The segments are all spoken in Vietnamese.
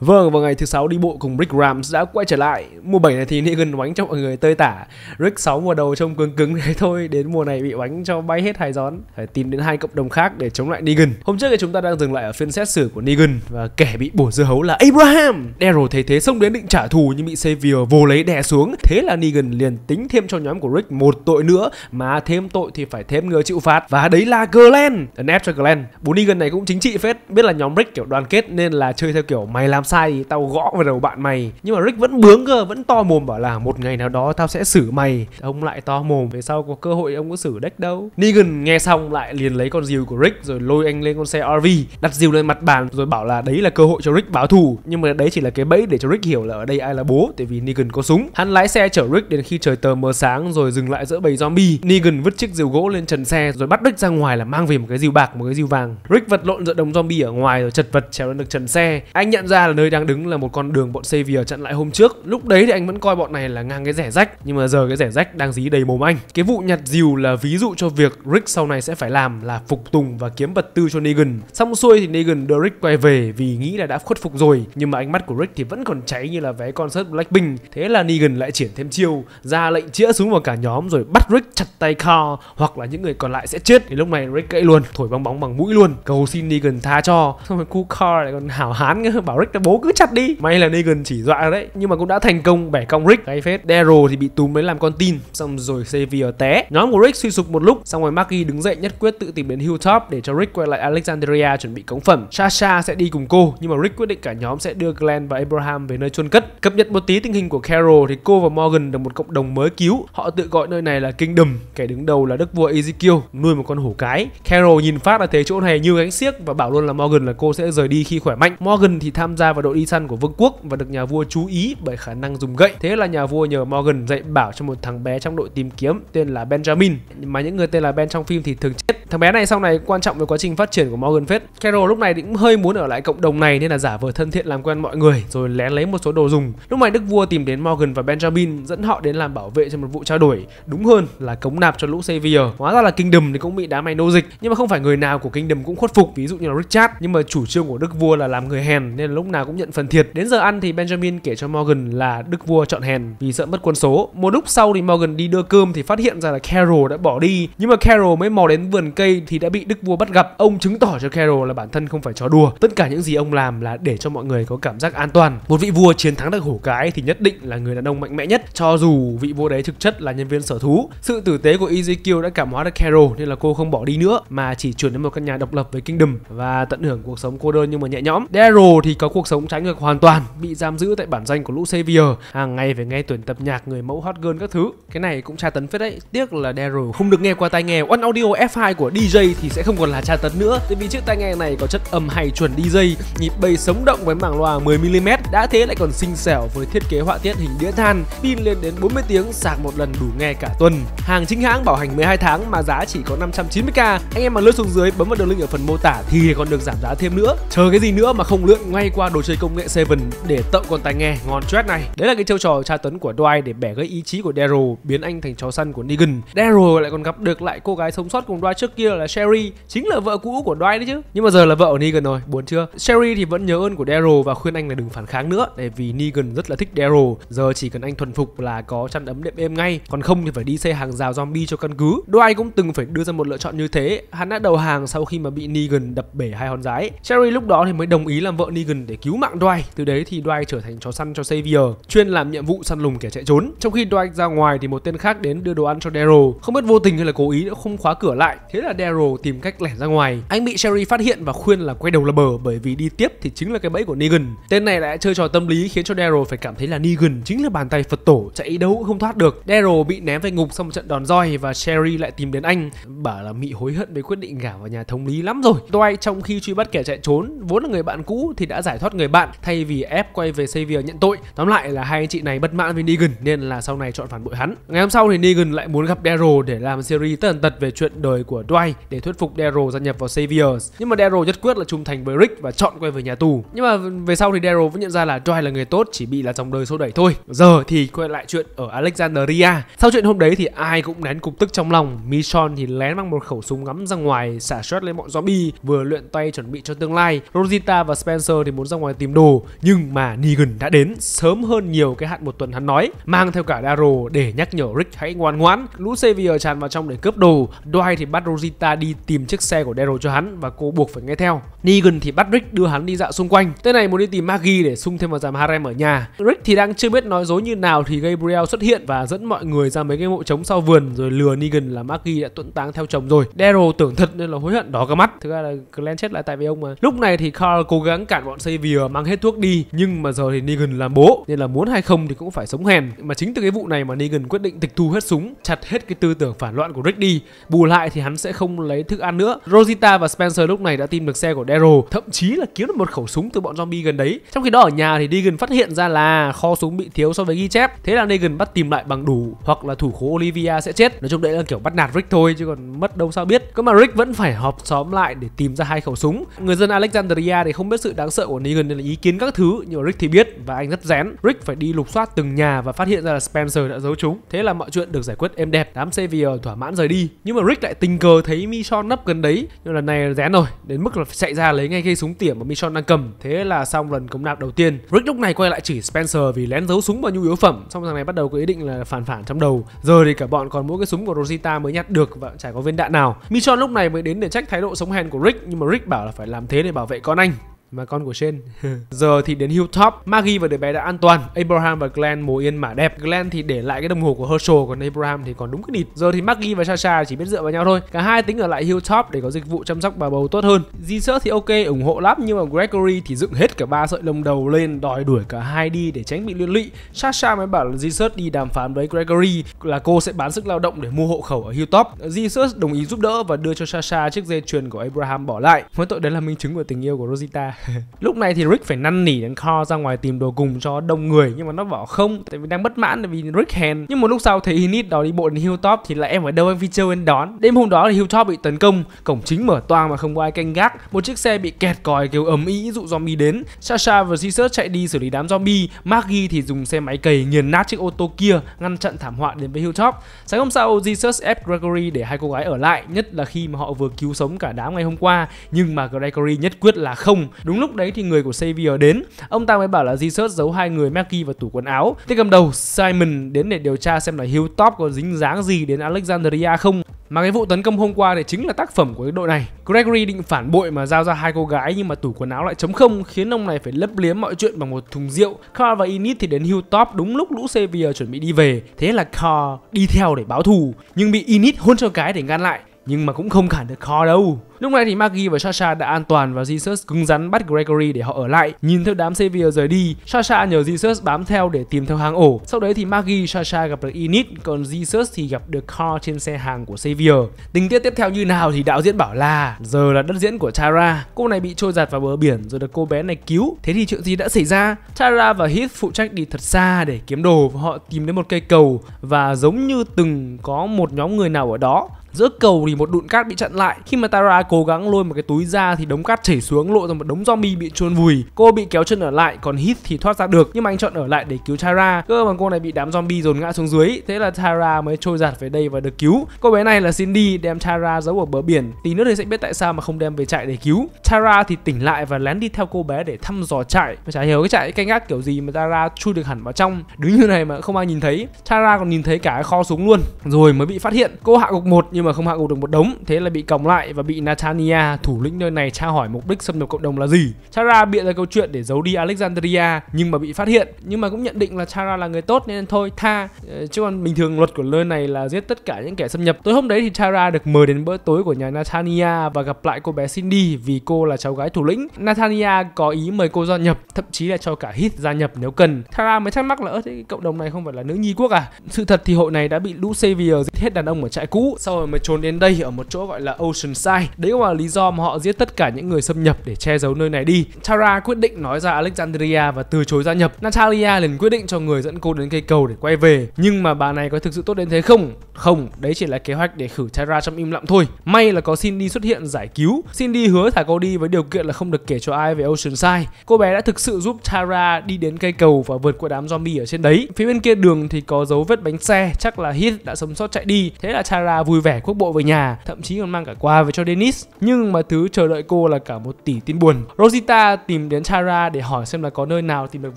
Vâng, vào ngày thứ sáu đi bộ cùng Rick Rams đã quay trở lại. Mùa 7 này thì Negan đánh cho mọi người tơi tả. Rick 6 mùa đầu trông cứng cứng đấy thôi, đến mùa này bị đánh cho bay hết hai gión. Phải tìm đến hai cộng đồng khác để chống lại Negan. Hôm trước thì chúng ta đang dừng lại ở phiên xét xử của Negan và kẻ bị bổ dưa hấu là Abraham. Daryl thấy thế xông đến định trả thù nhưng bị Xavier vô lấy đè xuống. Thế là Negan liền tính thêm cho nhóm của Rick một tội nữa mà thêm tội thì phải thêm người chịu phạt và đấy là Glenn. Ấn ép cho Glenn. Bố Negan này cũng chính trị phết, biết là nhóm Rick kiểu đoàn kết nên là chơi theo kiểu mày làm sai thì tao gõ vào đầu bạn mày nhưng mà rick vẫn bướng cơ vẫn to mồm bảo là một ngày nào đó tao sẽ xử mày ông lại to mồm về sau có cơ hội ông có xử deck đâu negan nghe xong lại liền lấy con diều của rick rồi lôi anh lên con xe rv đặt diều lên mặt bàn rồi bảo là đấy là cơ hội cho rick báo thù nhưng mà đấy chỉ là cái bẫy để cho rick hiểu là ở đây ai là bố tại vì negan có súng hắn lái xe chở rick đến khi trời tờ mờ sáng rồi dừng lại giữa bầy zombie negan vứt chiếc diều gỗ lên trần xe rồi bắt rick ra ngoài là mang về một cái diều bạc một cái diều vàng rick vật lộn giữa đồng zombie ở ngoài rồi chật vật trèo lên được trần xe anh nhận ra là nơi đang đứng là một con đường bọn Xavier chặn lại hôm trước. Lúc đấy thì anh vẫn coi bọn này là ngang cái rẻ rách, nhưng mà giờ cái rẻ rách đang dí đầy mồm anh. Cái vụ nhặt dìu là ví dụ cho việc Rick sau này sẽ phải làm là phục tùng và kiếm vật tư cho Negan. Xong xuôi thì Negan đưa Rick quay về vì nghĩ là đã khuất phục rồi, nhưng mà ánh mắt của Rick thì vẫn còn cháy như là vé concert Blackpink. Thế là Negan lại triển thêm chiêu, ra lệnh chĩa súng vào cả nhóm rồi bắt Rick chặt tay Carl hoặc là những người còn lại sẽ chết. Thì lúc này Rick gãy luôn, thổi bong bóng bằng mũi luôn, cầu xin Negan tha cho. Xong rồi cu Carl lại còn hảo hán bảo Rick đã bố cứ chặt đi may là Negan chỉ dọa đấy nhưng mà cũng đã thành công bẻ cong Rick cái phết Daryl thì bị túm lấy làm con tin xong rồi Xavier té nhóm của Rick suy sụp một lúc xong rồi Maggie đứng dậy nhất quyết tự tìm đến Hilltop để cho Rick quay lại Alexandria chuẩn bị cống phẩm Sasha sẽ đi cùng cô nhưng mà Rick quyết định cả nhóm sẽ đưa Glenn và Abraham về nơi chôn cất cập nhật một tí tình hình của Carol thì cô và Morgan được một cộng đồng mới cứu họ tự gọi nơi này là Kingdom kẻ đứng đầu là đức vua Ezekiel nuôi một con hổ cái Carol nhìn phát là thấy chỗ này như gánh xiếc và bảo luôn là Morgan là cô sẽ rời đi khi khỏe mạnh Morgan thì tham gia và đội đi săn của vương quốc và được nhà vua chú ý bởi khả năng dùng gậy. Thế là nhà vua nhờ Morgan dạy bảo cho một thằng bé trong đội tìm kiếm tên là Benjamin mà những người tên là Ben trong phim thì thường chết. Thằng bé này sau này quan trọng với quá trình phát triển của Morgan phết. Carol lúc này cũng hơi muốn ở lại cộng đồng này nên là giả vờ thân thiện làm quen mọi người rồi lén lấy một số đồ dùng. Lúc này đức vua tìm đến Morgan và Benjamin dẫn họ đến làm bảo vệ cho một vụ trao đổi, đúng hơn là cống nạp cho lũ Xavier. Hóa ra là Kingdom thì cũng bị đám này nô dịch, nhưng mà không phải người nào của Kingdom cũng khuất phục, ví dụ như là Richard, nhưng mà chủ trương của đức vua là làm người hèn nên lúc nào cũng nhận phần thiệt. Đến giờ ăn thì Benjamin kể cho Morgan là đức vua chọn hèn vì sợ mất quân số. Một lúc sau thì Morgan đi đưa cơm thì phát hiện ra là Carol đã bỏ đi. Nhưng mà Carol mới mò đến vườn cây thì đã bị đức vua bắt gặp. Ông chứng tỏ cho Carol là bản thân không phải chó đùa. Tất cả những gì ông làm là để cho mọi người có cảm giác an toàn. Một vị vua chiến thắng được hổ cái thì nhất định là người đàn ông mạnh mẽ nhất cho dù vị vua đấy thực chất là nhân viên sở thú. Sự tử tế của Ezekiel đã cảm hóa được Carol nên là cô không bỏ đi nữa mà chỉ chuyển đến một căn nhà độc lập với Kingdom và tận hưởng cuộc sống cô đơn nhưng mà nhẹ nhõm. Daryl thì có cuộc sống trái ngược hoàn toàn bị giam giữ tại bản danh của Lucevier hàng ngày phải nghe tuyển tập nhạc người mẫu hot girl các thứ cái này cũng tra tấn phết đấy tiếc là Daryl không được nghe qua tai nghe One Audio F2 của DJ thì sẽ không còn là tra tấn nữa tại vì chiếc tai nghe này có chất âm hay chuẩn DJ nhịp bầy sống động với mảng loa 10mm đã thế lại còn xinh xẻo với thiết kế họa tiết hình đĩa than pin lên đến 40 tiếng sạc một lần đủ nghe cả tuần hàng chính hãng bảo hành 12 tháng mà giá chỉ có 590k anh em mà lướt xuống dưới bấm vào đường link ở phần mô tả thì còn được giảm giá thêm nữa chờ cái gì nữa mà không lượn ngay qua đồ đồ chơi công nghệ Seven để tậu con tai nghe ngon chết này. Đấy là cái chiêu trò tra tấn của Dwight để bẻ gãy ý chí của Daryl, biến anh thành chó săn của Negan. Daryl lại còn gặp được lại cô gái sống sót cùng Dwight trước kia là Sherry, chính là vợ cũ của Dwight đấy chứ. Nhưng mà giờ là vợ của Negan rồi, buồn chưa? Sherry thì vẫn nhớ ơn của Daryl và khuyên anh là đừng phản kháng nữa, để vì Negan rất là thích Daryl. Giờ chỉ cần anh thuần phục là có chăn ấm đệm êm ngay, còn không thì phải đi xây hàng rào zombie cho căn cứ. Dwight cũng từng phải đưa ra một lựa chọn như thế, hắn đã đầu hàng sau khi mà bị Negan đập bể hai hòn rái. Sherry lúc đó thì mới đồng ý làm vợ Negan để cứu cứu mạng Dwight. Từ đấy thì Dwight trở thành chó săn cho Xavier, chuyên làm nhiệm vụ săn lùng kẻ chạy trốn. Trong khi Dwight ra ngoài thì một tên khác đến đưa đồ ăn cho Daryl. Không biết vô tình hay là cố ý đã không khóa cửa lại. Thế là Daryl tìm cách lẻn ra ngoài. Anh bị Sherry phát hiện và khuyên là quay đầu là bờ bởi vì đi tiếp thì chính là cái bẫy của Negan. Tên này lại chơi trò tâm lý khiến cho Daryl phải cảm thấy là Negan chính là bàn tay Phật tổ chạy đâu cũng không thoát được. Daryl bị ném về ngục sau một trận đòn roi và Sherry lại tìm đến anh bảo là Mỹ hối hận về quyết định gả vào nhà thống lý lắm rồi. Dwight trong khi truy bắt kẻ chạy trốn vốn là người bạn cũ thì đã giải thoát người bạn thay vì ép quay về Xavier nhận tội. Tóm lại là hai anh chị này bất mãn với Negan nên là sau này chọn phản bội hắn. Ngày hôm sau thì Negan lại muốn gặp Daryl để làm series tần tật về chuyện đời của Dwight để thuyết phục Daryl gia nhập vào Xavier. Nhưng mà Daryl nhất quyết là trung thành với Rick và chọn quay về nhà tù. Nhưng mà về sau thì Daryl vẫn nhận ra là Dwight là người tốt chỉ bị là dòng đời số đẩy thôi. Giờ thì quay lại chuyện ở Alexandria. Sau chuyện hôm đấy thì ai cũng nén cục tức trong lòng. Michonne thì lén mang một khẩu súng ngắm ra ngoài xả shot lên bọn zombie vừa luyện tay chuẩn bị cho tương lai. Rosita và Spencer thì muốn ra ngoài ngoài tìm đồ nhưng mà Negan đã đến sớm hơn nhiều cái hạn một tuần hắn nói mang theo cả Daryl để nhắc nhở Rick hãy ngoan ngoãn lũ Xavier tràn vào trong để cướp đồ Dwight thì bắt Rosita đi tìm chiếc xe của Daryl cho hắn và cô buộc phải nghe theo Negan thì bắt Rick đưa hắn đi dạo xung quanh tên này muốn đi tìm Maggie để xung thêm vào giảm harem ở nhà Rick thì đang chưa biết nói dối như nào thì Gabriel xuất hiện và dẫn mọi người ra mấy cái mộ trống sau vườn rồi lừa Negan là Maggie đã tuẫn táng theo chồng rồi Daryl tưởng thật nên là hối hận đỏ cả mắt thực ra là Glenn chết lại tại vì ông mà lúc này thì Carl cố gắng cản bọn Xavier uh, mang hết thuốc đi nhưng mà giờ thì Negan làm bố nên là muốn hay không thì cũng phải sống hèn mà chính từ cái vụ này mà Negan quyết định tịch thu hết súng chặt hết cái tư tưởng phản loạn của Rick đi bù lại thì hắn sẽ không lấy thức ăn nữa Rosita và Spencer lúc này đã tìm được xe của Daryl thậm chí là kiếm được một khẩu súng từ bọn zombie gần đấy trong khi đó ở nhà thì Negan phát hiện ra là kho súng bị thiếu so với ghi chép thế là Negan bắt tìm lại bằng đủ hoặc là thủ khố Olivia sẽ chết nói chung đấy là kiểu bắt nạt Rick thôi chứ còn mất đâu sao biết cơ mà Rick vẫn phải họp xóm lại để tìm ra hai khẩu súng người dân Alexandria thì không biết sự đáng sợ của Negan nên là ý kiến các thứ nhưng mà Rick thì biết và anh rất rén. Rick phải đi lục soát từng nhà và phát hiện ra là Spencer đã giấu chúng. Thế là mọi chuyện được giải quyết êm đẹp. Đám Xavier thỏa mãn rời đi. Nhưng mà Rick lại tình cờ thấy Michonne nấp gần đấy. Nhưng lần này rén rồi, đến mức là phải chạy ra lấy ngay cây súng tỉa mà Michonne đang cầm. Thế là xong lần cống nạp đầu tiên. Rick lúc này quay lại chỉ Spencer vì lén giấu súng vào nhu yếu phẩm. Xong thằng này bắt đầu có ý định là phản phản trong đầu. Giờ thì cả bọn còn mỗi cái súng của Rosita mới nhặt được và chả có viên đạn nào. Michonne lúc này mới đến để trách thái độ sống hèn của Rick nhưng mà Rick bảo là phải làm thế để bảo vệ con anh mà con của Shane. Giờ thì đến Hilltop, Maggie và đứa bé đã an toàn, Abraham và Glenn mồ yên mả đẹp. Glenn thì để lại cái đồng hồ của Herschel, còn Abraham thì còn đúng cái nịt. Giờ thì Maggie và Sasha chỉ biết dựa vào nhau thôi. Cả hai tính ở lại Hilltop để có dịch vụ chăm sóc bà bầu tốt hơn. Jesus thì ok, ủng hộ lắm nhưng mà Gregory thì dựng hết cả ba sợi lông đầu lên đòi đuổi cả hai đi để tránh bị liên lụy. Sasha mới bảo là Jesus đi đàm phán với Gregory là cô sẽ bán sức lao động để mua hộ khẩu ở Hilltop. Jesus đồng ý giúp đỡ và đưa cho Sasha chiếc dây chuyền của Abraham bỏ lại. Mỗi tội đấy là minh chứng của tình yêu của Rosita. lúc này thì Rick phải năn nỉ đến kho ra ngoài tìm đồ cùng cho đông người nhưng mà nó bảo không tại vì đang bất mãn tại vì Rick hèn nhưng một lúc sau thấy Init đó đi bộ đến Hilltop thì là em ở đâu em video đến đón đêm hôm đó thì Hilltop bị tấn công cổng chính mở toang mà không có ai canh gác một chiếc xe bị kẹt còi kêu ầm ĩ dụ zombie đến Sasha và Caesar chạy đi xử lý đám zombie Maggie thì dùng xe máy cày nghiền nát chiếc ô tô kia ngăn chặn thảm họa đến với Hilltop sáng hôm sau Jesus ép Gregory để hai cô gái ở lại nhất là khi mà họ vừa cứu sống cả đám ngày hôm qua nhưng mà Gregory nhất quyết là không Đúng lúc đấy thì người của Xavier đến. Ông ta mới bảo là Jesus giấu hai người Mackie vào tủ quần áo. Tên cầm đầu Simon đến để điều tra xem là Hilltop có dính dáng gì đến Alexandria không. Mà cái vụ tấn công hôm qua thì chính là tác phẩm của cái đội này. Gregory định phản bội mà giao ra hai cô gái nhưng mà tủ quần áo lại chống không khiến ông này phải lấp liếm mọi chuyện bằng một thùng rượu. Carl và Init thì đến Hilltop đúng lúc lũ Xavier chuẩn bị đi về. Thế là Carl đi theo để báo thù nhưng bị Init hôn cho cái để ngăn lại nhưng mà cũng không cản được Kho đâu. Lúc này thì Maggie và Sasha đã an toàn và Jesus cứng rắn bắt Gregory để họ ở lại. Nhìn theo đám Xavier rời đi, Sasha nhờ Jesus bám theo để tìm theo hang ổ. Sau đấy thì Maggie, Sasha gặp được Init, còn Jesus thì gặp được Kho trên xe hàng của Xavier. Tình tiết tiếp theo như nào thì đạo diễn bảo là giờ là đất diễn của Tara. Cô này bị trôi giạt vào bờ biển rồi được cô bé này cứu. Thế thì chuyện gì đã xảy ra? Tara và Heath phụ trách đi thật xa để kiếm đồ và họ tìm đến một cây cầu và giống như từng có một nhóm người nào ở đó giữa cầu thì một đụn cát bị chặn lại khi mà Tara cố gắng lôi một cái túi ra thì đống cát chảy xuống lộ ra một đống zombie bị chôn vùi cô bị kéo chân ở lại còn Heath thì thoát ra được nhưng mà anh chọn ở lại để cứu Tara cơ mà cô này bị đám zombie dồn ngã xuống dưới thế là Tara mới trôi giặt về đây và được cứu cô bé này là Cindy đem Tara giấu ở bờ biển tí nữa thì sẽ biết tại sao mà không đem về trại để cứu Tara thì tỉnh lại và lén đi theo cô bé để thăm dò trại mà chả hiểu cái trại canh gác kiểu gì mà Tara chui được hẳn vào trong đứng như này mà không ai nhìn thấy Tara còn nhìn thấy cả kho súng luôn rồi mới bị phát hiện cô hạ cục một nhưng mà không hạ gục được một đống thế là bị còng lại và bị Natania thủ lĩnh nơi này tra hỏi mục đích xâm nhập cộng đồng là gì Chara bịa ra câu chuyện để giấu đi Alexandria nhưng mà bị phát hiện nhưng mà cũng nhận định là Chara là người tốt nên thôi tha ờ, chứ còn bình thường luật của nơi này là giết tất cả những kẻ xâm nhập tối hôm đấy thì Chara được mời đến bữa tối của nhà Natania và gặp lại cô bé Cindy vì cô là cháu gái thủ lĩnh Natania có ý mời cô gia nhập thậm chí là cho cả hit gia nhập nếu cần Chara mới thắc mắc là ơ thế cộng đồng này không phải là nữ nhi quốc à sự thật thì hội này đã bị lũ Xavier giết hết đàn ông ở trại cũ sau mới trốn đến đây ở một chỗ gọi là Ocean Side. Đấy cũng là lý do mà họ giết tất cả những người xâm nhập để che giấu nơi này đi. Tara quyết định nói ra Alexandria và từ chối gia nhập. Natalia liền quyết định cho người dẫn cô đến cây cầu để quay về. Nhưng mà bà này có thực sự tốt đến thế không? Không, đấy chỉ là kế hoạch để khử Tara trong im lặng thôi. May là có Cindy xuất hiện giải cứu. Cindy hứa thả cô đi với điều kiện là không được kể cho ai về Ocean Side. Cô bé đã thực sự giúp Tara đi đến cây cầu và vượt qua đám zombie ở trên đấy. Phía bên kia đường thì có dấu vết bánh xe, chắc là Heath đã sống sót chạy đi. Thế là Tara vui vẻ thẻ quốc bộ về nhà, thậm chí còn mang cả quà về cho Dennis. Nhưng mà thứ chờ đợi cô là cả một tỷ tin buồn. Rosita tìm đến Chara để hỏi xem là có nơi nào tìm được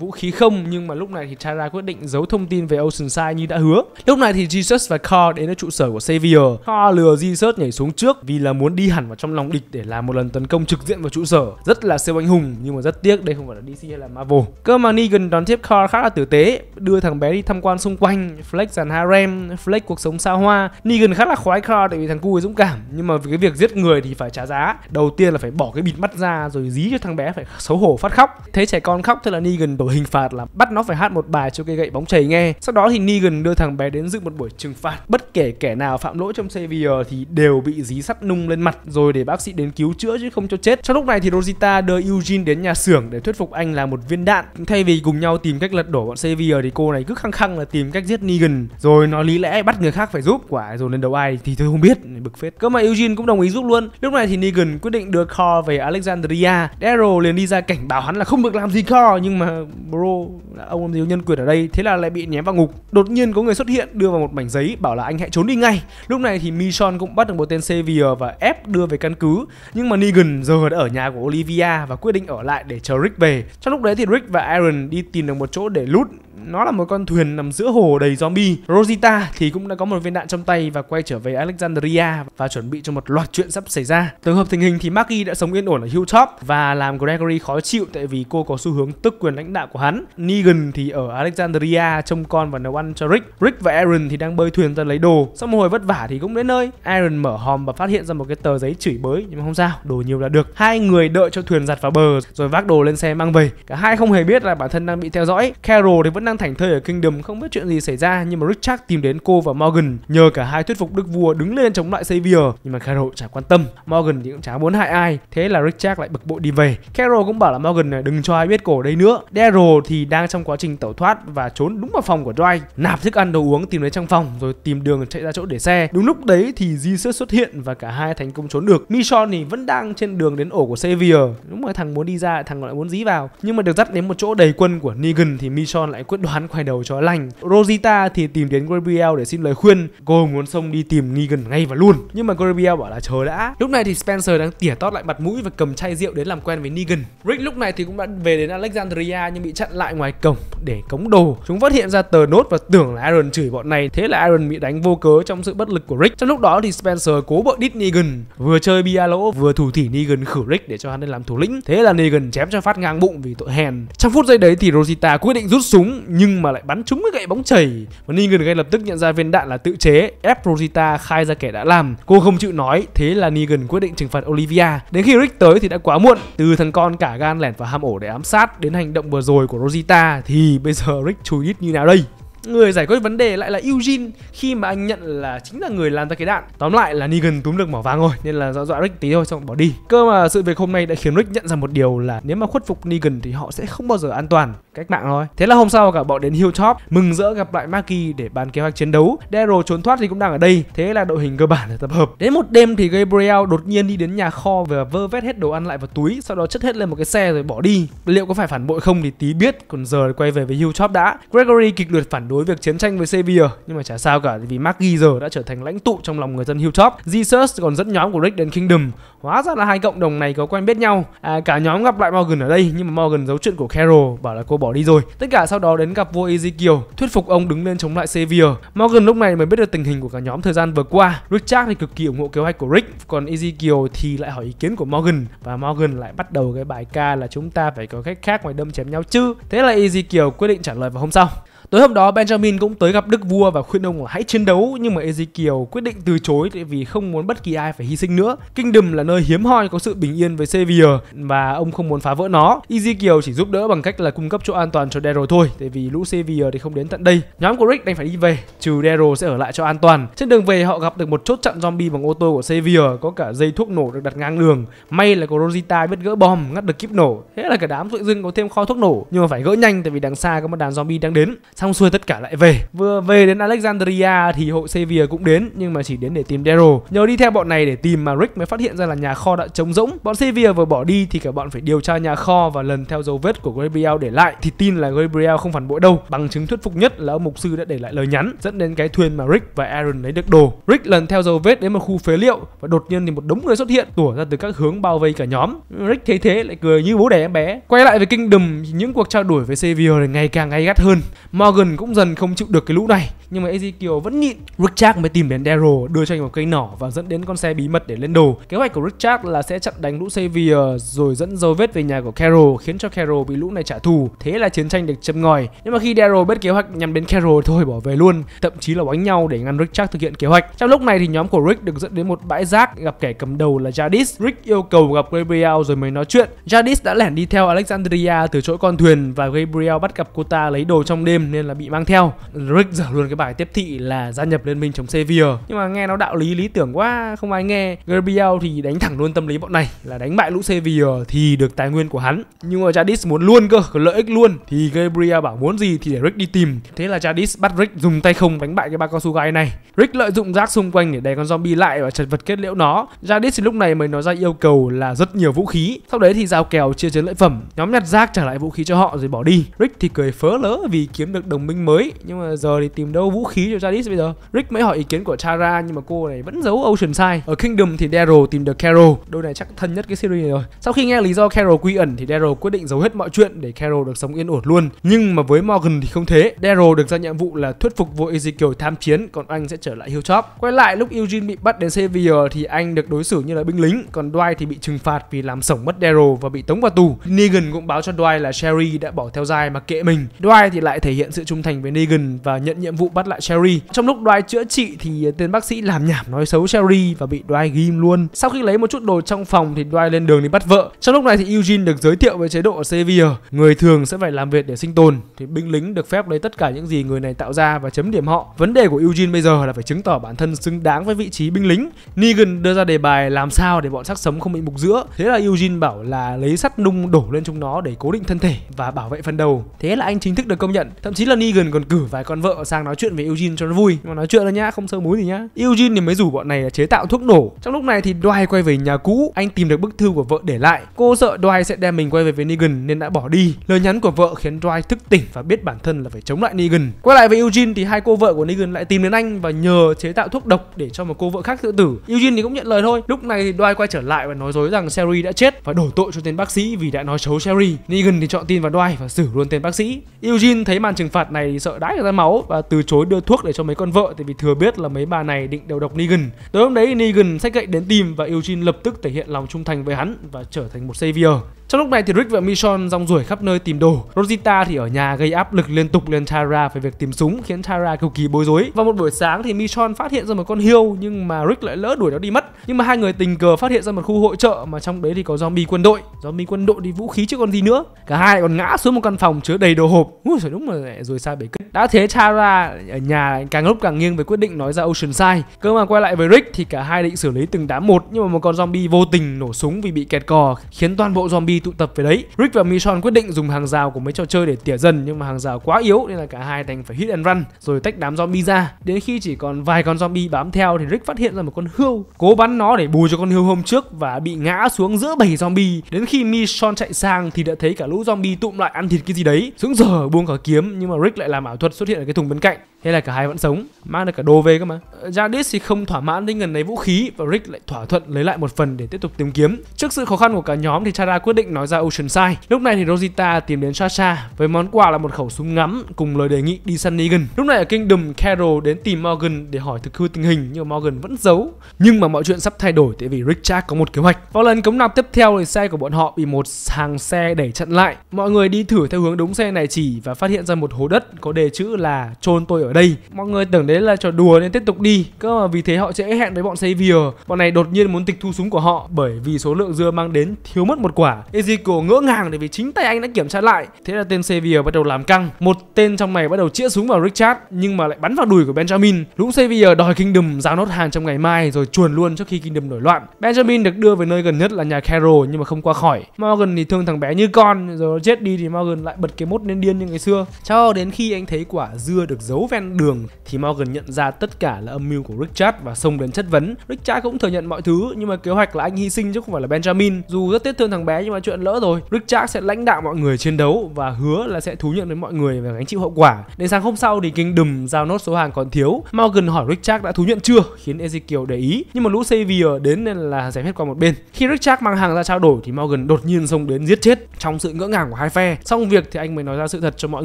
vũ khí không, nhưng mà lúc này thì Chara quyết định giấu thông tin về Oceanside như đã hứa. Lúc này thì Jesus và Carl đến ở trụ sở của Xavier. Carl lừa Jesus nhảy xuống trước vì là muốn đi hẳn vào trong lòng địch để làm một lần tấn công trực diện vào trụ sở. Rất là siêu anh hùng nhưng mà rất tiếc đây không phải là DC hay là Marvel. Cơ mà Negan đón tiếp Carl khá là tử tế, đưa thằng bé đi tham quan xung quanh, flex dàn harem, flex cuộc sống xa hoa. Negan khá là khoái Carl khờ tại vì thằng cu ấy dũng cảm nhưng mà cái việc giết người thì phải trả giá đầu tiên là phải bỏ cái bịt mắt ra rồi dí cho thằng bé phải xấu hổ phát khóc thế trẻ con khóc thế là Negan đổi hình phạt là bắt nó phải hát một bài cho cây gậy bóng chày nghe sau đó thì Negan đưa thằng bé đến dự một buổi trừng phạt bất kể kẻ nào phạm lỗi trong Xavier thì đều bị dí sắt nung lên mặt rồi để bác sĩ đến cứu chữa chứ không cho chết trong lúc này thì Rosita đưa Eugene đến nhà xưởng để thuyết phục anh là một viên đạn thay vì cùng nhau tìm cách lật đổ bọn Xavier thì cô này cứ khăng khăng là tìm cách giết Negan rồi nó lý lẽ bắt người khác phải giúp quả rồi lên đầu ai thì tôi không biết bực phết cơ mà Eugene cũng đồng ý giúp luôn lúc này thì Negan quyết định đưa Cor về Alexandria Daryl liền đi ra cảnh báo hắn là không được làm gì Cor nhưng mà bro là ông làm gì nhân quyền ở đây thế là lại bị ném vào ngục đột nhiên có người xuất hiện đưa vào một mảnh giấy bảo là anh hãy trốn đi ngay lúc này thì Michonne cũng bắt được một tên Xavier và ép đưa về căn cứ nhưng mà Negan giờ đã ở nhà của Olivia và quyết định ở lại để chờ Rick về trong lúc đấy thì Rick và Aaron đi tìm được một chỗ để lút nó là một con thuyền nằm giữa hồ đầy zombie. Rosita thì cũng đã có một viên đạn trong tay và quay trở về Alexandria và chuẩn bị cho một loạt chuyện sắp xảy ra. Tương hợp tình hình thì Maggie đã sống yên ổn ở Hilltop và làm Gregory khó chịu tại vì cô có xu hướng tức quyền lãnh đạo của hắn. Negan thì ở Alexandria trông con và nấu ăn cho Rick. Rick và Aaron thì đang bơi thuyền ra lấy đồ. Sau một hồi vất vả thì cũng đến nơi. Aaron mở hòm và phát hiện ra một cái tờ giấy chửi bới nhưng mà không sao, đồ nhiều là được. Hai người đợi cho thuyền giặt vào bờ rồi vác đồ lên xe mang về. Cả hai không hề biết là bản thân đang bị theo dõi. Carol thì vẫn vẫn đang thảnh thơi ở Kingdom không biết chuyện gì xảy ra nhưng mà Richard tìm đến cô và Morgan nhờ cả hai thuyết phục đức vua đứng lên chống lại Xavier nhưng mà Carol chả quan tâm Morgan thì cũng chả muốn hại ai thế là Richard lại bực bội đi về Carol cũng bảo là Morgan này đừng cho ai biết cổ đây nữa Daryl thì đang trong quá trình tẩu thoát và trốn đúng vào phòng của Dwight nạp thức ăn đồ uống tìm đến trong phòng rồi tìm đường chạy ra chỗ để xe đúng lúc đấy thì Jesus xuất hiện và cả hai thành công trốn được Michonne thì vẫn đang trên đường đến ổ của Xavier đúng rồi thằng muốn đi ra thằng lại muốn dí vào nhưng mà được dắt đến một chỗ đầy quân của Negan thì Michonne lại quyết đoán quay đầu cho lành Rosita thì tìm đến Gabriel để xin lời khuyên cô muốn xông đi tìm Negan ngay và luôn nhưng mà Gabriel bảo là chờ đã lúc này thì Spencer đang tỉa tót lại mặt mũi và cầm chai rượu đến làm quen với Negan Rick lúc này thì cũng đã về đến Alexandria nhưng bị chặn lại ngoài cổng để cống đồ chúng phát hiện ra tờ nốt và tưởng là Aaron chửi bọn này thế là Aaron bị đánh vô cớ trong sự bất lực của Rick trong lúc đó thì Spencer cố bợ đít Negan vừa chơi bia lỗ vừa thủ thỉ Negan khử Rick để cho hắn lên làm thủ lĩnh thế là Negan chém cho phát ngang bụng vì tội hèn trong phút giây đấy thì Rosita quyết định rút súng nhưng mà lại bắn trúng cái gậy bóng chảy và Negan ngay lập tức nhận ra viên đạn là tự chế ép Rosita khai ra kẻ đã làm cô không chịu nói thế là Negan quyết định trừng phạt Olivia đến khi Rick tới thì đã quá muộn từ thằng con cả gan lẻn vào ham ổ để ám sát đến hành động vừa rồi của Rosita thì bây giờ Rick chú ít như nào đây người giải quyết vấn đề lại là Eugene khi mà anh nhận là chính là người làm ra cái đạn tóm lại là Negan túm được mỏ vàng rồi nên là dọa dọa Rick tí thôi xong bỏ đi cơ mà sự việc hôm nay đã khiến Rick nhận ra một điều là nếu mà khuất phục Negan thì họ sẽ không bao giờ an toàn cách mạng thôi thế là hôm sau cả bọn đến Hilltop mừng rỡ gặp lại Maki để bàn kế hoạch chiến đấu Daryl trốn thoát thì cũng đang ở đây thế là đội hình cơ bản được tập hợp đến một đêm thì Gabriel đột nhiên đi đến nhà kho và vơ vét hết đồ ăn lại vào túi sau đó chất hết lên một cái xe rồi bỏ đi liệu có phải phản bội không thì tí biết còn giờ quay về với Hilltop đã Gregory kịch liệt phản đối đối việc chiến tranh với Sevilla nhưng mà chả sao cả vì Mark Ghi đã trở thành lãnh tụ trong lòng người dân Hilltop. Jesus còn dẫn nhóm của Rick đến Kingdom. Hóa ra là hai cộng đồng này có quen biết nhau. À, cả nhóm gặp lại Morgan ở đây nhưng mà Morgan giấu chuyện của Carol bảo là cô bỏ đi rồi. Tất cả sau đó đến gặp vua Ezekiel thuyết phục ông đứng lên chống lại Sevilla. Morgan lúc này mới biết được tình hình của cả nhóm thời gian vừa qua. Richard thì cực kỳ ủng hộ kế hoạch của Rick còn Ezekiel thì lại hỏi ý kiến của Morgan và Morgan lại bắt đầu cái bài ca là chúng ta phải có cách khác ngoài đâm chém nhau chứ. Thế là Ezekiel quyết định trả lời vào hôm sau. Tối hôm đó Benjamin cũng tới gặp đức vua và khuyên ông là hãy chiến đấu nhưng mà Ezekiel quyết định từ chối tại vì không muốn bất kỳ ai phải hy sinh nữa. Kingdom là nơi hiếm hoi có sự bình yên với Sevilla và ông không muốn phá vỡ nó. Ezekiel chỉ giúp đỡ bằng cách là cung cấp chỗ an toàn cho Daryl thôi tại vì lũ Sevilla thì không đến tận đây. Nhóm của Rick đang phải đi về, trừ Daryl sẽ ở lại cho an toàn. Trên đường về họ gặp được một chốt chặn zombie bằng ô tô của Sevilla có cả dây thuốc nổ được đặt ngang đường. May là có Rosita biết gỡ bom ngắt được kíp nổ. Thế là cả đám tụi dưng có thêm kho thuốc nổ nhưng mà phải gỡ nhanh tại vì đằng xa có một đàn zombie đang đến xong xuôi tất cả lại về vừa về đến Alexandria thì hội Sevilla cũng đến nhưng mà chỉ đến để tìm Daryl nhờ đi theo bọn này để tìm mà Rick mới phát hiện ra là nhà kho đã trống rỗng bọn Sevilla vừa bỏ đi thì cả bọn phải điều tra nhà kho và lần theo dấu vết của Gabriel để lại thì tin là Gabriel không phản bội đâu bằng chứng thuyết phục nhất là ông mục sư đã để lại lời nhắn dẫn đến cái thuyền mà Rick và Aaron lấy được đồ Rick lần theo dấu vết đến một khu phế liệu và đột nhiên thì một đống người xuất hiện tủa ra từ các hướng bao vây cả nhóm Rick thấy thế lại cười như bố đẻ em bé quay lại về đùm những cuộc trao đổi với Sevilla ngày càng gay gắt hơn Morgan Logan cũng dần không chịu được cái lũ này nhưng mà Ezekiel vẫn nhịn Richard mới tìm đến Daryl đưa cho anh một cây nỏ và dẫn đến con xe bí mật để lên đồ kế hoạch của Richard là sẽ chặn đánh lũ Xavier rồi dẫn dấu vết về nhà của Carol khiến cho Carol bị lũ này trả thù thế là chiến tranh được châm ngòi nhưng mà khi Daryl biết kế hoạch nhằm đến Carol thôi bỏ về luôn thậm chí là đánh nhau để ngăn Richard thực hiện kế hoạch trong lúc này thì nhóm của Rick được dẫn đến một bãi rác gặp kẻ cầm đầu là Jadis Rick yêu cầu gặp Gabriel rồi mới nói chuyện Jadis đã lẻn đi theo Alexandria từ chỗ con thuyền và Gabriel bắt gặp cô ta lấy đồ trong đêm nên là bị mang theo Rick dở luôn cái bài tiếp thị là gia nhập liên minh chống Sevilla nhưng mà nghe nó đạo lý lý tưởng quá không ai nghe Gabriel thì đánh thẳng luôn tâm lý bọn này là đánh bại lũ Sevilla thì được tài nguyên của hắn nhưng mà Chadis muốn luôn cơ có lợi ích luôn thì Gabriel bảo muốn gì thì để Rick đi tìm thế là Chadis bắt Rick dùng tay không đánh bại cái ba con su gai này Rick lợi dụng rác xung quanh để đè con zombie lại và chật vật kết liễu nó Chadis lúc này mới nói ra yêu cầu là rất nhiều vũ khí sau đấy thì giao kèo chia chiến lợi phẩm nhóm nhặt rác trả lại vũ khí cho họ rồi bỏ đi Rick thì cười phớ lỡ vì kiếm được đồng minh mới nhưng mà giờ thì tìm đâu vũ khí cho Jadis bây giờ Rick mới hỏi ý kiến của Chara nhưng mà cô này vẫn giấu Ocean Side ở Kingdom thì Daryl tìm được Carol đôi này chắc thân nhất cái series này rồi sau khi nghe lý do Carol quy ẩn thì Daryl quyết định giấu hết mọi chuyện để Carol được sống yên ổn luôn nhưng mà với Morgan thì không thế Daryl được ra nhiệm vụ là thuyết phục vua Ezekiel tham chiến còn anh sẽ trở lại Hilltop quay lại lúc Eugene bị bắt đến Xavier thì anh được đối xử như là binh lính còn Dwight thì bị trừng phạt vì làm sổng mất Daryl và bị tống vào tù Negan cũng báo cho Dwight là Sherry đã bỏ theo dài mà kệ mình Dwight thì lại thể hiện sự trung thành với Negan và nhận nhiệm vụ bắt lại Sherry. Trong lúc Dwight chữa trị thì tên bác sĩ làm nhảm nói xấu Sherry và bị Dwight ghim luôn. Sau khi lấy một chút đồ trong phòng thì Dwight lên đường đi bắt vợ. Trong lúc này thì Eugene được giới thiệu với chế độ Sevier, người thường sẽ phải làm việc để sinh tồn thì binh lính được phép lấy tất cả những gì người này tạo ra và chấm điểm họ. Vấn đề của Eugene bây giờ là phải chứng tỏ bản thân xứng đáng với vị trí binh lính. Negan đưa ra đề bài làm sao để bọn xác sống không bị mục giữa. Thế là Eugene bảo là lấy sắt nung đổ lên chúng nó để cố định thân thể và bảo vệ phần đầu. Thế là anh chính thức được công nhận. Thậm chí là Negan còn cử vài con vợ sang nói chuyện chuyện về Eugene cho nó vui nhưng mà nói chuyện thôi nhá không sơ múi gì nhá Eugene thì mới rủ bọn này là chế tạo thuốc nổ trong lúc này thì Dwight quay về nhà cũ anh tìm được bức thư của vợ để lại cô sợ Dwight sẽ đem mình quay về với Negan nên đã bỏ đi lời nhắn của vợ khiến Dwight thức tỉnh và biết bản thân là phải chống lại Negan quay lại với Eugene thì hai cô vợ của Negan lại tìm đến anh và nhờ chế tạo thuốc độc để cho một cô vợ khác tự tử Eugene thì cũng nhận lời thôi lúc này thì Dwight quay trở lại và nói dối rằng Sherry đã chết và đổ tội cho tên bác sĩ vì đã nói xấu Sherry Negan thì chọn tin vào Dwight và xử luôn tên bác sĩ Eugene thấy màn trừng phạt này thì sợ đãi ra máu và từ chối chối đưa thuốc để cho mấy con vợ tại vì thừa biết là mấy bà này định đầu độc Negan. Tối hôm đấy Negan sách gậy đến tìm và Eugene lập tức thể hiện lòng trung thành với hắn và trở thành một savior. Trong lúc này thì Rick và Michonne rong ruổi khắp nơi tìm đồ. Rosita thì ở nhà gây áp lực liên tục lên Tara về việc tìm súng khiến Tara cực kỳ bối rối. Và một buổi sáng thì Michonne phát hiện ra một con hươu nhưng mà Rick lại lỡ đuổi nó đi mất. Nhưng mà hai người tình cờ phát hiện ra một khu hội chợ mà trong đấy thì có zombie quân đội. Zombie quân đội đi vũ khí chứ còn gì nữa. Cả hai lại còn ngã xuống một căn phòng chứa đầy đồ hộp. Ui trời đúng là rồi sao bể kết. Đã thế Tara ở nhà càng lúc càng nghiêng về quyết định nói ra Ocean sai. Cơ mà quay lại với Rick thì cả hai định xử lý từng đám một nhưng mà một con zombie vô tình nổ súng vì bị kẹt cò khiến toàn bộ zombie tụ tập về đấy Rick và Michonne quyết định dùng hàng rào của mấy trò chơi để tỉa dần nhưng mà hàng rào quá yếu nên là cả hai thành phải hit and run rồi tách đám zombie ra đến khi chỉ còn vài con zombie bám theo thì Rick phát hiện ra một con hươu cố bắn nó để bù cho con hươu hôm trước và bị ngã xuống giữa bầy zombie đến khi Michonne chạy sang thì đã thấy cả lũ zombie tụm lại ăn thịt cái gì đấy sững giờ buông cả kiếm nhưng mà Rick lại làm ảo thuật xuất hiện ở cái thùng bên cạnh Thế là cả hai vẫn sống, mang được cả đồ về cơ mà. Jadis thì không thỏa mãn tinh thần lấy vũ khí và Rick lại thỏa thuận lấy lại một phần để tiếp tục tìm kiếm. Trước sự khó khăn của cả nhóm thì Chara quyết định nói ra Ocean Side. Lúc này thì Rosita tìm đến Sasha với món quà là một khẩu súng ngắm cùng lời đề nghị đi săn Negan. Lúc này ở Kingdom, Carol đến tìm Morgan để hỏi thực hư tình hình nhưng Morgan vẫn giấu. Nhưng mà mọi chuyện sắp thay đổi tại vì Rick Jack có một kế hoạch. Vào lần cống nạp tiếp theo thì xe của bọn họ bị một hàng xe đẩy chặn lại. Mọi người đi thử theo hướng đúng xe này chỉ và phát hiện ra một hố đất có đề chữ là chôn tôi ở đây mọi người tưởng đấy là trò đùa nên tiếp tục đi cơ mà vì thế họ sẽ hẹn với bọn Xavier bọn này đột nhiên muốn tịch thu súng của họ bởi vì số lượng dưa mang đến thiếu mất một quả Ezekiel ngỡ ngàng để vì chính tay anh đã kiểm tra lại thế là tên Xavier bắt đầu làm căng một tên trong này bắt đầu chĩa súng vào Richard nhưng mà lại bắn vào đùi của Benjamin lũ Xavier đòi Kingdom giao nốt hàng trong ngày mai rồi chuồn luôn trước khi Kingdom nổi loạn Benjamin được đưa về nơi gần nhất là nhà Carol nhưng mà không qua khỏi Morgan thì thương thằng bé như con rồi chết đi thì Morgan lại bật cái mốt lên điên như ngày xưa cho đến khi anh thấy quả dưa được giấu ven ăn đường thì Morgan nhận ra tất cả là âm mưu của Richard và xông đến chất vấn. Richard cũng thừa nhận mọi thứ nhưng mà kế hoạch là anh hy sinh chứ không phải là Benjamin. Dù rất tiếc thương thằng bé nhưng mà chuyện lỡ rồi. Richard sẽ lãnh đạo mọi người chiến đấu và hứa là sẽ thú nhận với mọi người và gánh chịu hậu quả. Đến sáng hôm sau thì kinh đùm giao nốt số hàng còn thiếu. Morgan hỏi Richard đã thú nhận chưa khiến Ezekiel để ý nhưng mà lũ Xavier đến nên là giải hết qua một bên. Khi Richard mang hàng ra trao đổi thì Morgan đột nhiên xông đến giết chết trong sự ngỡ ngàng của hai phe. Xong việc thì anh mới nói ra sự thật cho mọi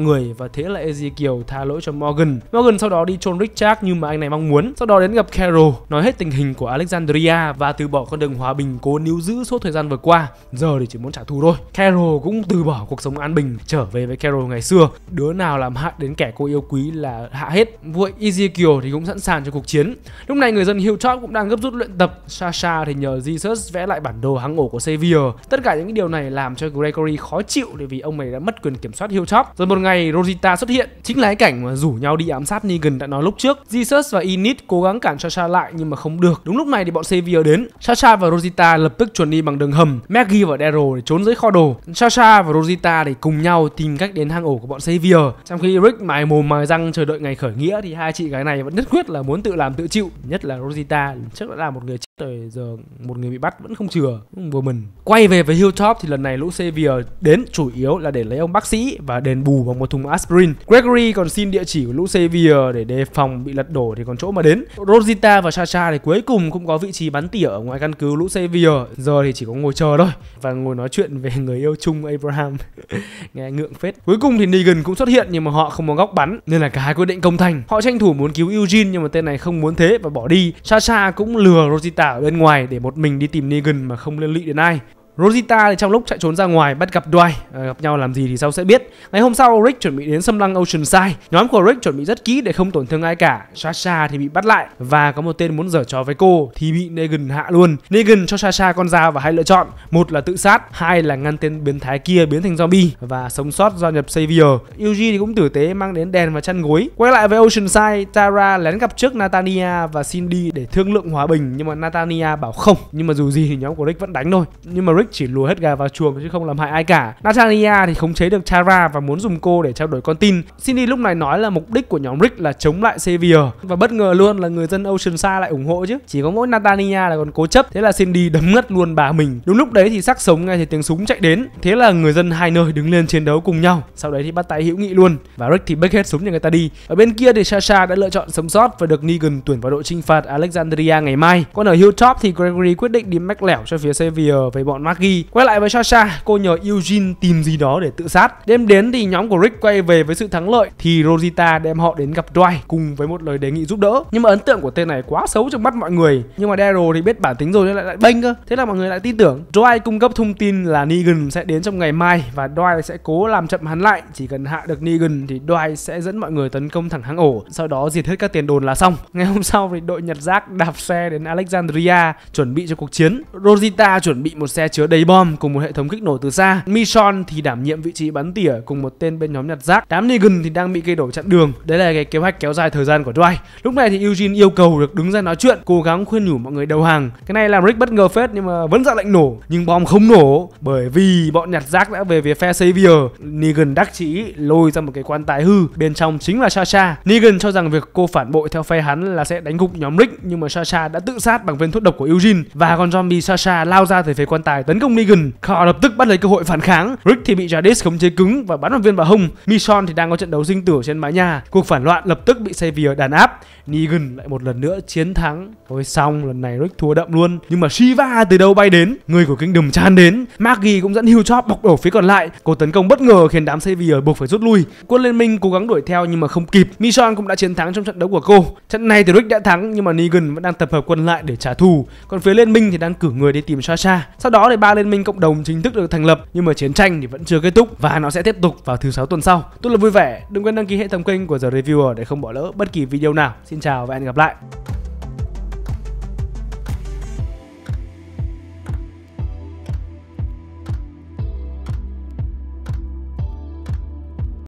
người và thế là Ezekiel tha lỗi cho Morgan. Morgan sau đó đi chôn Richard như mà anh này mong muốn. Sau đó đến gặp Carol, nói hết tình hình của Alexandria và từ bỏ con đường hòa bình cố níu giữ suốt thời gian vừa qua. Giờ thì chỉ muốn trả thù thôi. Carol cũng từ bỏ cuộc sống an bình trở về với Carol ngày xưa. Đứa nào làm hại đến kẻ cô yêu quý là hạ hết. Vua Ezekiel thì cũng sẵn sàng cho cuộc chiến. Lúc này người dân Hilltop cũng đang gấp rút luyện tập. Sasha thì nhờ Jesus vẽ lại bản đồ hang ổ của Xavier. Tất cả những điều này làm cho Gregory khó chịu bởi vì ông ấy đã mất quyền kiểm soát Hilltop. Rồi một ngày Rosita xuất hiện, chính lái cảnh mà rủ nhau đi áo ám sát Negan đã nói lúc trước. Jesus và Init cố gắng cản Sasha lại nhưng mà không được. Đúng lúc này thì bọn Xavier đến. Sasha và Rosita lập tức chuẩn đi bằng đường hầm. Maggie và Daryl để trốn dưới kho đồ. Sasha và Rosita để cùng nhau tìm cách đến hang ổ của bọn Xavier. Trong khi Rick mài mồm mài răng chờ đợi ngày khởi nghĩa thì hai chị gái này vẫn nhất quyết là muốn tự làm tự chịu. Nhất là Rosita trước đã là một người chết rồi giờ một người bị bắt vẫn không chừa vừa mình quay về với hilltop thì lần này lũ Xavier đến chủ yếu là để lấy ông bác sĩ và đền bù bằng một thùng aspirin Gregory còn xin địa chỉ của lũ Xavier Xavier để đề phòng bị lật đổ thì còn chỗ mà đến. Rosita và Sasha thì cuối cùng cũng có vị trí bắn tỉa ở ngoài căn cứ lũ Xavier. Giờ thì chỉ có ngồi chờ thôi và ngồi nói chuyện về người yêu chung Abraham. Nghe ngượng phết. Cuối cùng thì Negan cũng xuất hiện nhưng mà họ không có góc bắn nên là cả hai quyết định công thành. Họ tranh thủ muốn cứu Eugene nhưng mà tên này không muốn thế và bỏ đi. Sasha cũng lừa Rosita ở bên ngoài để một mình đi tìm Negan mà không liên lụy đến ai. Rosita thì trong lúc chạy trốn ra ngoài bắt gặp Dwight, ờ, gặp nhau làm gì thì sau sẽ biết. Ngày hôm sau Rick chuẩn bị đến xâm lăng Oceanside. Nhóm của Rick chuẩn bị rất kỹ để không tổn thương ai cả. Sasha thì bị bắt lại và có một tên muốn giở trò với cô thì bị Negan hạ luôn. Negan cho Sasha con dao và hai lựa chọn, một là tự sát, hai là ngăn tên biến thái kia biến thành zombie và sống sót do nhập Savior. Yuji thì cũng tử tế mang đến đèn và chăn gối. Quay lại với Oceanside, Tara lén gặp trước Natania và Cindy để thương lượng hòa bình nhưng mà Natania bảo không. Nhưng mà dù gì thì nhóm của Rick vẫn đánh thôi. Nhưng mà Rick chỉ lùa hết gà vào chuồng chứ không làm hại ai cả. Natalia thì khống chế được Chara và muốn dùng cô để trao đổi con tin. Cindy lúc này nói là mục đích của nhóm Rick là chống lại Xavier và bất ngờ luôn là người dân Ocean Sa lại ủng hộ chứ. Chỉ có mỗi Natalia là còn cố chấp. Thế là Cindy đấm ngất luôn bà mình. Đúng lúc đấy thì sắc sống ngay thì tiếng súng chạy đến. Thế là người dân hai nơi đứng lên chiến đấu cùng nhau. Sau đấy thì bắt tay hữu nghị luôn và Rick thì bách hết súng cho người ta đi. Ở bên kia thì Sasha đã lựa chọn sống sót và được Negan tuyển vào đội trinh phạt Alexandria ngày mai. Còn ở Hilltop thì Gregory quyết định đi mách lẻo cho phía Xavier với bọn Mark. Magi. Quay lại với Sasha, cô nhờ Eugene tìm gì đó để tự sát. Đêm đến thì nhóm của Rick quay về với sự thắng lợi thì Rosita đem họ đến gặp Dwight cùng với một lời đề nghị giúp đỡ. Nhưng mà ấn tượng của tên này quá xấu trong mắt mọi người. Nhưng mà Daryl thì biết bản tính rồi nên lại lại bênh cơ. Thế là mọi người lại tin tưởng. Dwight cung cấp thông tin là Negan sẽ đến trong ngày mai và Dwight sẽ cố làm chậm hắn lại. Chỉ cần hạ được Negan thì Dwight sẽ dẫn mọi người tấn công thẳng hang ổ, sau đó diệt hết các tiền đồn là xong. Ngày hôm sau thì đội Nhật rác đạp xe đến Alexandria chuẩn bị cho cuộc chiến. Rosita chuẩn bị một xe chứa đầy bom cùng một hệ thống kích nổ từ xa. Michon thì đảm nhiệm vị trí bắn tỉa cùng một tên bên nhóm nhặt rác. Đám Negan thì đang bị cây đổ chặn đường. Đây là cái kế hoạch kéo dài thời gian của Dwight. Lúc này thì Eugene yêu cầu được đứng ra nói chuyện, cố gắng khuyên nhủ mọi người đầu hàng. Cái này làm Rick bất ngờ phết nhưng mà vẫn ra lệnh nổ, nhưng bom không nổ bởi vì bọn nhặt rác đã về phía phe Xavier. Negan đắc chí lôi ra một cái quan tài hư, bên trong chính là Sasha. Negan cho rằng việc cô phản bội theo phe hắn là sẽ đánh gục nhóm Rick nhưng mà Sasha đã tự sát bằng viên thuốc độc của Eugene và con zombie Sasha lao ra từ phía quan tài tấn tấn công Negan. Carl lập tức bắt lấy cơ hội phản kháng. Rick thì bị Jadis khống chế cứng và bắn vào viên vào hông. Michon thì đang có trận đấu sinh tử trên mái nhà. Cuộc phản loạn lập tức bị Xavier đàn áp. Negan lại một lần nữa chiến thắng. Thôi xong, lần này Rick thua đậm luôn. Nhưng mà Shiva từ đâu bay đến? Người của Kingdom chan đến. Maggie cũng dẫn Hilltop bọc đổ phía còn lại. Cuộc tấn công bất ngờ khiến đám Xavier buộc phải rút lui. Quân liên minh cố gắng đuổi theo nhưng mà không kịp. Michon cũng đã chiến thắng trong trận đấu của cô. Trận này thì Rick đã thắng nhưng mà Negan vẫn đang tập hợp quân lại để trả thù. Còn phía liên minh thì đang cử người đi tìm Sasha. Sau đó thì ba liên minh cộng đồng chính thức được thành lập nhưng mà chiến tranh thì vẫn chưa kết thúc và nó sẽ tiếp tục vào thứ sáu tuần sau. Tôi là vui vẻ, đừng quên đăng ký hệ thống kênh của The Reviewer để không bỏ lỡ bất kỳ video nào. Xin chào và hẹn gặp lại.